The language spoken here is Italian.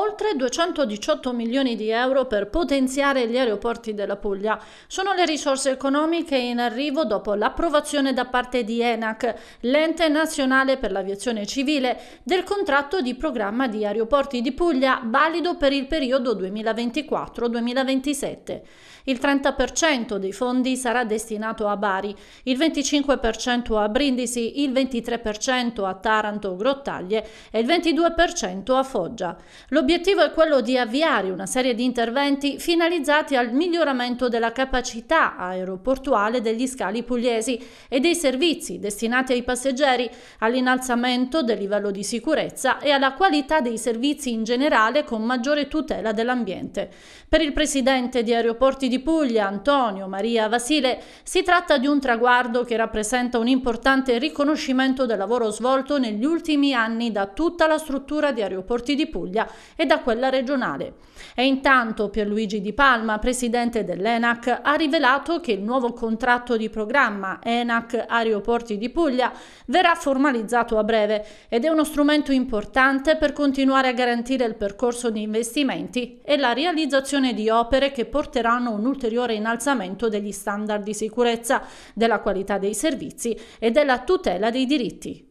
Oltre 218 milioni di euro per potenziare gli aeroporti della Puglia sono le risorse economiche in arrivo dopo l'approvazione da parte di ENAC, l'ente nazionale per l'aviazione civile, del contratto di programma di aeroporti di Puglia valido per il periodo 2024-2027. Il 30% dei fondi sarà destinato a Bari, il 25% a Brindisi, il 23% a Taranto Grottaglie e il 22% a Foggia. L'obiettivo è quello di avviare una serie di interventi finalizzati al miglioramento della capacità aeroportuale degli scali pugliesi e dei servizi destinati ai passeggeri, all'innalzamento del livello di sicurezza e alla qualità dei servizi in generale con maggiore tutela dell'ambiente. Per il presidente di Aeroporti di Puglia, Antonio Maria Vasile, si tratta di un traguardo che rappresenta un importante riconoscimento del lavoro svolto negli ultimi anni da tutta la struttura di Aeroporti di Puglia e da quella regionale. E intanto Pierluigi Di Palma, presidente dell'ENAC, ha rivelato che il nuovo contratto di programma ENAC Aeroporti di Puglia verrà formalizzato a breve ed è uno strumento importante per continuare a garantire il percorso di investimenti e la realizzazione di opere che porteranno un ulteriore innalzamento degli standard di sicurezza, della qualità dei servizi e della tutela dei diritti.